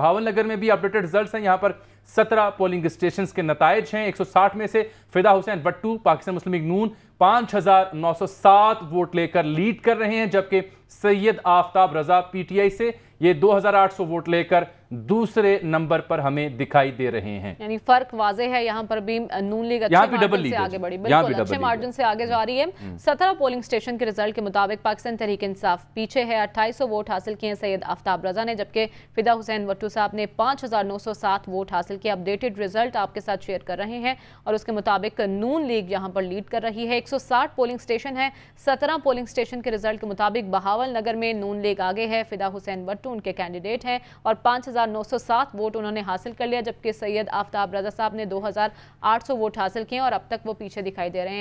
भावनगर नगर में भी updated result हैं यहाँ पर सत्रह पोलिंग स्टेशन के नतज हैं एक में से फिदा हुसैन बट्टू पाकिस्तान मुस्लिम लीग नून 5,907 वोट लेकर लीड कर रहे हैं जबकि सैयद आफ्ताब रजा पीटीआई से ये 2,800 वोट लेकर दूसरे नंबर पर हमें दिखाई दे रहे हैं यानी फर्क वाजे है यहाँ पर भी नून लीग अच्छे डबल से आगे बढ़ी बिल्कुल अच्छे मार्जिन से आगे जा रही है हम्म। सत्रह पोलिंग स्टेशन के रिजल्ट के मुताबिक पाकिस्तान तहरीक इंसाफ पीछे है अट्ठाईस वोट हासिल किए सैयद आफ्ताब रजा ने जबकि फिदा हुसैन वट्टू साहब ने पाँच वोट हासिल किए अपडेटेड रिजल्ट आपके साथ शेयर कर रहे हैं और उसके मुताबिक मुताबिक नून लीग यहां पर लीड कर रही है 160 पोलिंग स्टेशन है 17 पोलिंग स्टेशन के रिजल्ट के मुताबिक बहावल नगर में नून लीग आगे है फिदा हुसैन बट्टू उनके कैंडिडेट हैं और 5,907 वोट उन्होंने हासिल कर लिया जबकि सैयद आफ्ताब रजा साहब ने दो वोट हासिल किए और अब तक वो पीछे दिखाई दे रहे हैं